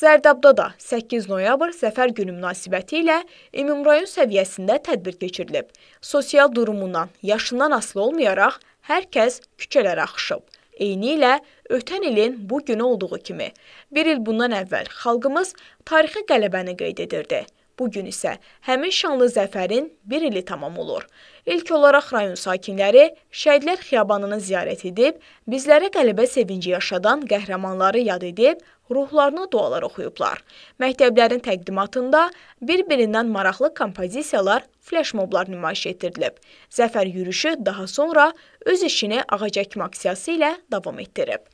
Zərdabda da 8 noyabr Zəfər günü münasibəti ilə ümumrayon səviyyəsində tədbir keçirilib. Sosial durumundan, yaşından asılı olmayaraq hər kəs küçələrə axışıb. Eyni ilə ötən ilin bu günü olduğu kimi, bir il bundan əvvəl xalqımız tarixi qələbəni qeyd edirdi. Bu gün isə həmin şanlı zəfərin 1 ili tamam olur. İlk olaraq rayon sakinləri Şəhidlər xiyabanını ziyarət edib, bizlərə qələbə sevinci yaşadan qəhrəmanları yad edib, ruhlarına dualar oxuyublar. Məktəblərin təqdimatında bir-birindən maraqlı kompozisiyalar, flashmoblar nümayiş etdirilib. Zəfər yürüşü daha sonra öz işini ağacəkmə aksiyası ilə davam etdirib.